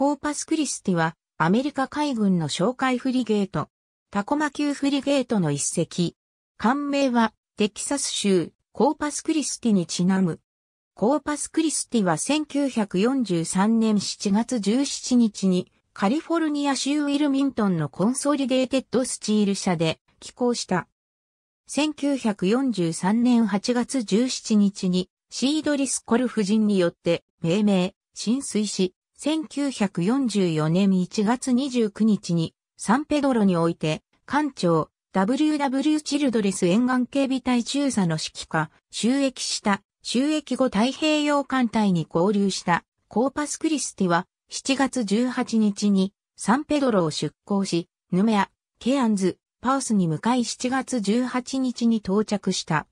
コーパスクリスティは、アメリカ海軍の哨戒フリゲート、タコマ級フリゲートの一隻。艦名は、テキサス州、コーパスクリスティにちなむ。コーパスクリスティは1943年7月17日に、カリフォルニア州ウィルミントンのコンソリデーテッドスチール社で寄港した。1943年8月17日に、シードリス・コルフ人によって命名、浸水し、1944年1月29日にサンペドロにおいて、艦長 WW チルドレス沿岸警備隊中佐の指揮下、収益した、収益後太平洋艦隊に合流したコーパスクリスティは7月18日にサンペドロを出港し、ヌメア、ケアンズ、パースに向かい7月18日に到着した。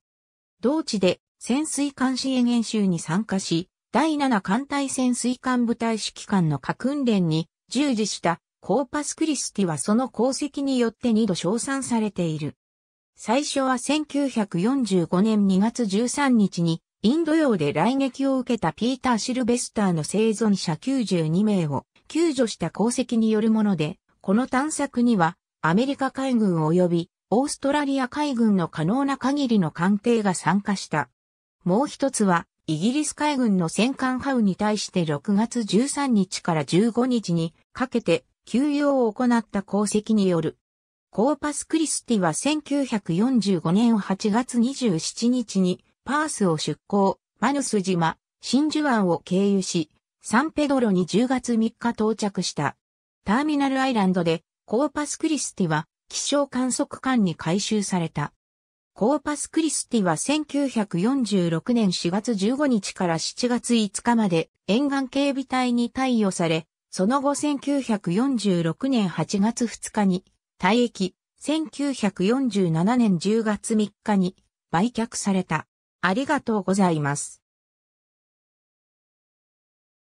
同地で潜水艦支援演習に参加し、第7艦隊潜水艦部隊指揮官の核訓練に従事したコーパスクリスティはその功績によって2度称賛されている。最初は1945年2月13日にインド洋で来撃を受けたピーター・シルベスターの生存者92名を救助した功績によるもので、この探索にはアメリカ海軍及びオーストラリア海軍の可能な限りの艦艇が参加した。もう一つはイギリス海軍の戦艦ハウに対して6月13日から15日にかけて休養を行った功績による。コーパスクリスティは1945年8月27日にパースを出港、マヌス島、真珠湾を経由し、サンペドロに10月3日到着した。ターミナルアイランドでコーパスクリスティは気象観測艦に回収された。コーパスクリスティは1946年4月15日から7月5日まで沿岸警備隊に貸与され、その後1946年8月2日に退役、1947年10月3日に売却された。ありがとうございます。